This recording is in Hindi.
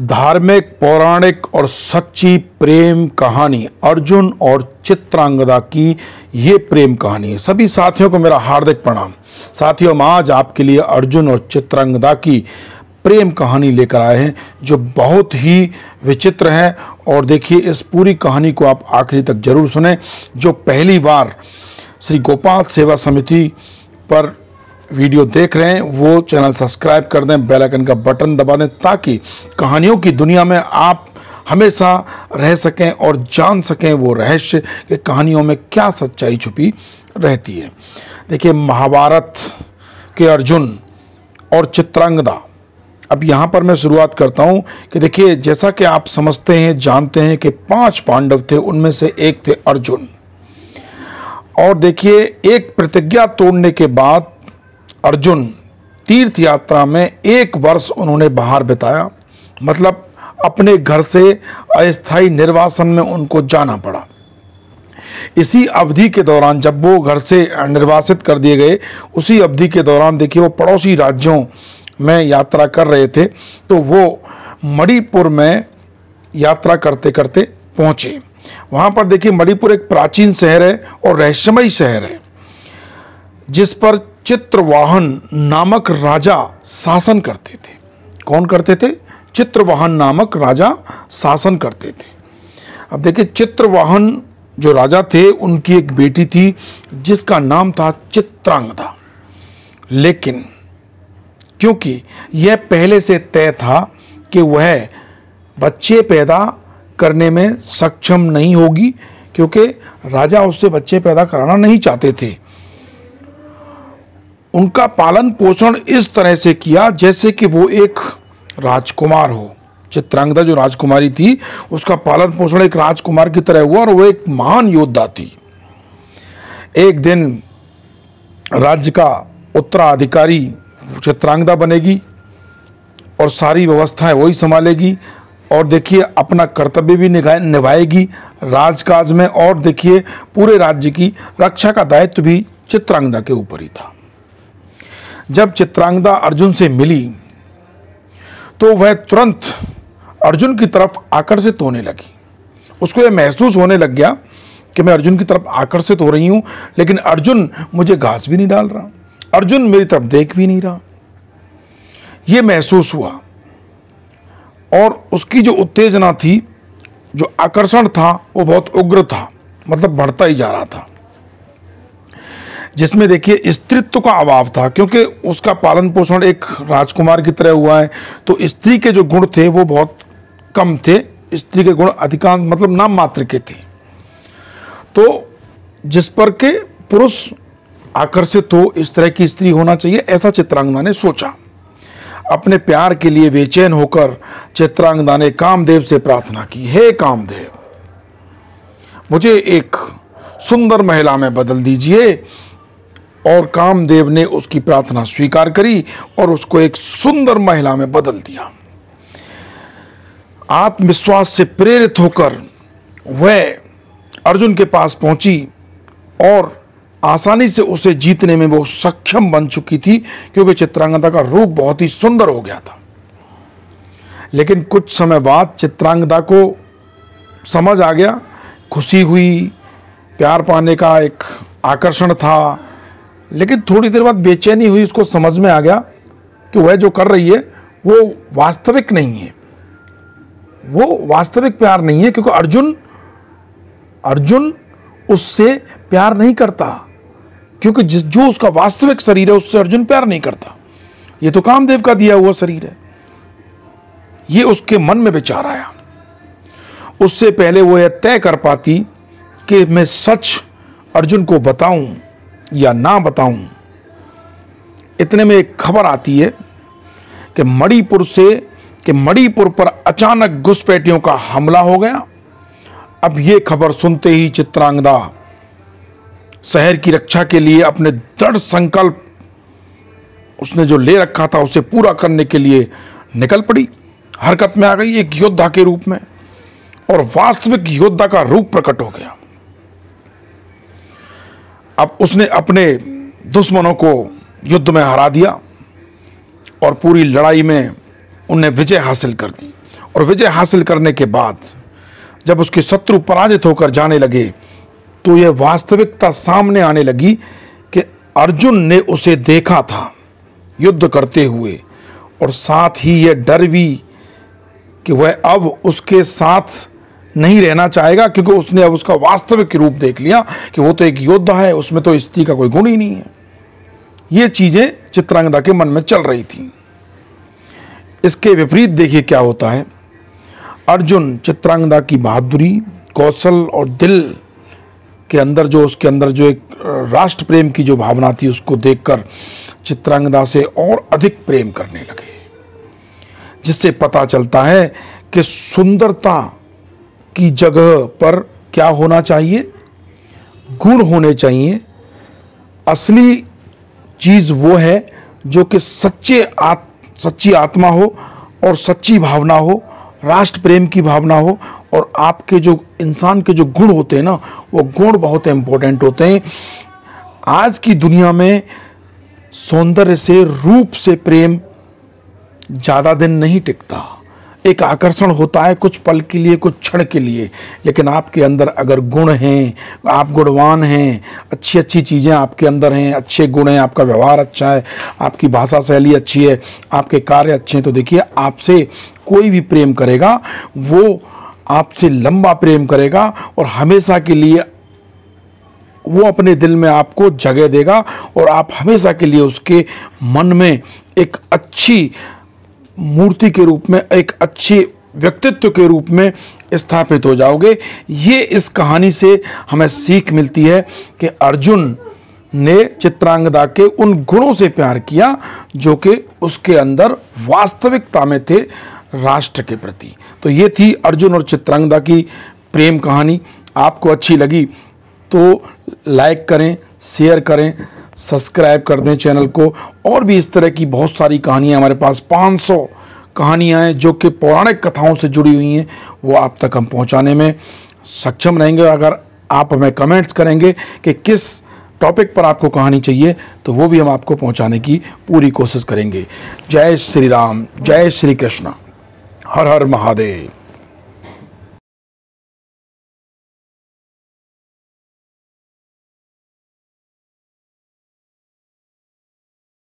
धार्मिक पौराणिक और सच्ची प्रेम कहानी अर्जुन और चित्रांगदा की ये प्रेम कहानी है सभी साथियों को मेरा हार्दिक प्रणाम साथियों आज आपके लिए अर्जुन और चित्रांगदा की प्रेम कहानी लेकर आए हैं जो बहुत ही विचित्र है और देखिए इस पूरी कहानी को आप आखिरी तक जरूर सुने जो पहली बार श्री गोपाल सेवा समिति पर वीडियो देख रहे हैं वो चैनल सब्सक्राइब कर दें बेल आइकन का बटन दबा दें ताकि कहानियों की दुनिया में आप हमेशा रह सकें और जान सकें वो रहस्य कि कहानियों में क्या सच्चाई छुपी रहती है देखिए महाभारत के अर्जुन और चित्रांगदा अब यहाँ पर मैं शुरुआत करता हूँ कि देखिए जैसा कि आप समझते हैं जानते हैं कि पांच पांडव थे उनमें से एक थे अर्जुन और देखिए एक प्रतिज्ञा तोड़ने के बाद अर्जुन तीर्थ यात्रा में एक वर्ष उन्होंने बाहर बिताया मतलब अपने घर से अस्थाई निर्वासन में उनको जाना पड़ा इसी अवधि के दौरान जब वो घर से निर्वासित कर दिए गए उसी अवधि के दौरान देखिए वो पड़ोसी राज्यों में यात्रा कर रहे थे तो वो मणिपुर में यात्रा करते करते पहुँचे वहाँ पर देखिए मणिपुर एक प्राचीन शहर है और रहस्यमयी शहर है जिस पर चित्रवाहन नामक राजा शासन करते थे कौन करते थे चित्रवाहन नामक राजा शासन करते थे अब देखिए चित्रवाहन जो राजा थे उनकी एक बेटी थी जिसका नाम था चित्रांगदा लेकिन क्योंकि यह पहले से तय था कि वह बच्चे पैदा करने में सक्षम नहीं होगी क्योंकि राजा उससे बच्चे पैदा कराना नहीं चाहते थे उनका पालन पोषण इस तरह से किया जैसे कि वो एक राजकुमार हो चित्रांगदा जो राजकुमारी थी उसका पालन पोषण एक राजकुमार की तरह हुआ और वो एक महान योद्धा थी एक दिन राज्य का उत्तराधिकारी चित्रांगदा बनेगी और सारी व्यवस्थाएं वही संभालेगी और देखिए अपना कर्तव्य भी निभाएगी राजकाज में और देखिए पूरे राज्य की रक्षा का दायित्व भी चित्रांगदा के ऊपर ही था जब चित्रांगदा अर्जुन से मिली तो वह तुरंत अर्जुन की तरफ आकर्षित होने लगी उसको यह महसूस होने लग गया कि मैं अर्जुन की तरफ आकर्षित हो रही हूँ लेकिन अर्जुन मुझे घास भी नहीं डाल रहा अर्जुन मेरी तरफ देख भी नहीं रहा ये महसूस हुआ और उसकी जो उत्तेजना थी जो आकर्षण था वो बहुत उग्र था मतलब बढ़ता ही जा रहा था जिसमें देखिए स्त्रित्व का अभाव था क्योंकि उसका पालन पोषण एक राजकुमार की तरह हुआ है तो स्त्री के जो गुण थे वो बहुत कम थे स्त्री के गुण अधिकांश मतलब नाम मात्र के थे तो जिस पर के पुरुष आकर्षित हो इस तरह की स्त्री होना चाहिए ऐसा चित्रांगना ने सोचा अपने प्यार के लिए बेचैन होकर चित्रांगदा ने कामदेव से प्रार्थना की हे कामदेव मुझे एक सुंदर महिला में बदल दीजिए और कामदेव ने उसकी प्रार्थना स्वीकार करी और उसको एक सुंदर महिला में बदल दिया आत्मविश्वास से प्रेरित होकर वह अर्जुन के पास पहुंची और आसानी से उसे जीतने में वो सक्षम बन चुकी थी क्योंकि चित्रांगदा का रूप बहुत ही सुंदर हो गया था लेकिन कुछ समय बाद चित्रांगदा को समझ आ गया खुशी हुई प्यार पाने का एक आकर्षण था लेकिन थोड़ी देर बाद बेचैनी हुई उसको समझ में आ गया कि वह जो कर रही है वो वास्तविक नहीं है वो वास्तविक प्यार नहीं है क्योंकि अर्जुन अर्जुन उससे प्यार नहीं करता क्योंकि जिस जो उसका वास्तविक शरीर है उससे अर्जुन प्यार नहीं करता ये तो कामदेव का दिया हुआ शरीर है ये उसके मन में विचार आया उससे पहले वो यह तय कर पाती कि मैं सच अर्जुन को बताऊं या ना बताऊं इतने में एक खबर आती है कि मणिपुर से कि मणिपुर पर अचानक घुसपैठियों का हमला हो गया अब ये खबर सुनते ही चित्रांगदा शहर की रक्षा के लिए अपने दृढ़ संकल्प उसने जो ले रखा था उसे पूरा करने के लिए निकल पड़ी हरकत में आ गई एक योद्धा के रूप में और वास्तविक योद्धा का रूप प्रकट हो गया अब उसने अपने दुश्मनों को युद्ध में हरा दिया और पूरी लड़ाई में उनने विजय हासिल कर दी और विजय हासिल करने के बाद जब उसके शत्रु पराजित होकर जाने लगे तो यह वास्तविकता सामने आने लगी कि अर्जुन ने उसे देखा था युद्ध करते हुए और साथ ही यह डर भी कि वह अब उसके साथ नहीं रहना चाहेगा क्योंकि उसने अब उसका वास्तविक रूप देख लिया कि वो तो एक योद्धा है उसमें तो स्त्री का कोई गुण ही नहीं है ये चीज़ें चित्रांगदा के मन में चल रही थी इसके विपरीत देखिए क्या होता है अर्जुन चित्रांगदा की बहादुरी कौशल और दिल के अंदर जो उसके अंदर जो एक राष्ट्र प्रेम की जो भावना थी उसको देखकर चित्रांगदा से और अधिक प्रेम करने लगे जिससे पता चलता है कि सुंदरता की जगह पर क्या होना चाहिए गुण होने चाहिए असली चीज़ वो है जो कि सच्चे आत सच्ची आत्मा हो और सच्ची भावना हो राष्ट्र प्रेम की भावना हो और आपके जो इंसान के जो गुण होते हैं ना वो गुण बहुत इम्पोर्टेंट होते हैं आज की दुनिया में सौंदर्य से रूप से प्रेम ज़्यादा दिन नहीं टिकता एक आकर्षण होता है कुछ पल के लिए कुछ क्षण के लिए लेकिन आपके अंदर अगर गुण हैं आप गुणवान हैं अच्छी अच्छी चीज़ें आपके अंदर हैं अच्छे गुण हैं आपका व्यवहार अच्छा है आपकी भाषा शैली अच्छी है आपके कार्य अच्छे हैं तो देखिए आपसे कोई भी प्रेम करेगा वो आपसे लंबा प्रेम करेगा और हमेशा के लिए वो अपने दिल में आपको जगह देगा और आप हमेशा के लिए उसके मन में एक अच्छी मूर्ति के रूप में एक अच्छे व्यक्तित्व के रूप में स्थापित हो जाओगे ये इस कहानी से हमें सीख मिलती है कि अर्जुन ने चित्रांगदा के उन गुणों से प्यार किया जो कि उसके अंदर वास्तविकता में थे राष्ट्र के प्रति तो ये थी अर्जुन और चित्रांगदा की प्रेम कहानी आपको अच्छी लगी तो लाइक करें शेयर करें सब्सक्राइब कर दें चैनल को और भी इस तरह की बहुत सारी कहानियाँ हमारे पास 500 कहानियाँ हैं जो कि पौराणिक कथाओं से जुड़ी हुई हैं वो आप तक हम पहुँचाने में सक्षम रहेंगे अगर आप हमें कमेंट्स करेंगे कि किस टॉपिक पर आपको कहानी चाहिए तो वो भी हम आपको पहुंचाने की पूरी कोशिश करेंगे जय श्री राम जय श्री कृष्ण हर हर महादेव